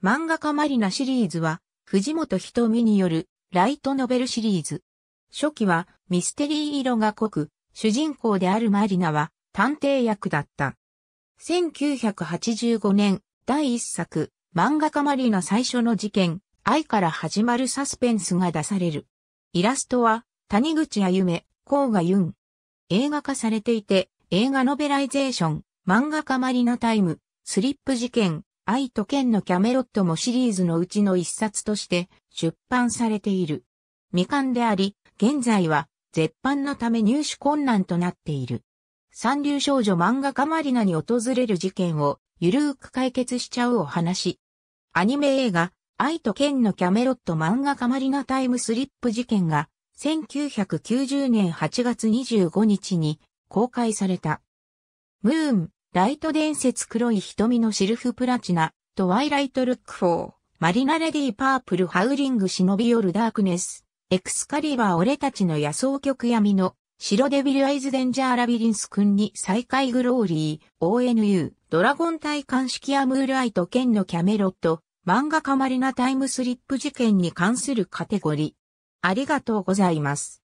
漫画家マリナシリーズは、藤本瞳によるライトノベルシリーズ。初期はミステリー色が濃く、主人公であるマリナは探偵役だった。1985年、第1作、漫画家マリナ最初の事件、愛から始まるサスペンスが出される。イラストは、谷口あゆめ、甲賀ユン。映画化されていて、映画ノベライゼーション、漫画家マリナタイム、スリップ事件、愛と剣のキャメロットもシリーズのうちの一冊として出版されている。未完であり、現在は絶版のため入手困難となっている。三流少女漫画家マリナに訪れる事件をゆるーく解決しちゃうお話。アニメ映画、愛と剣のキャメロット漫画家マリナタイムスリップ事件が1990年8月25日に公開された。ムーン、ライト伝説黒い瞳のシルフプラチナ、トワイライトルックフォー、マリナレディパープルハウリング忍び寄るダークネス、エクスカリバー俺たちの野草曲闇の、白デビルアイズデンジャーラビリンス君に再会グローリー、ONU、ドラゴン体鑑式アムールアイと剣のキャメロット、漫画家マリナタイムスリップ事件に関するカテゴリー。ありがとうございます。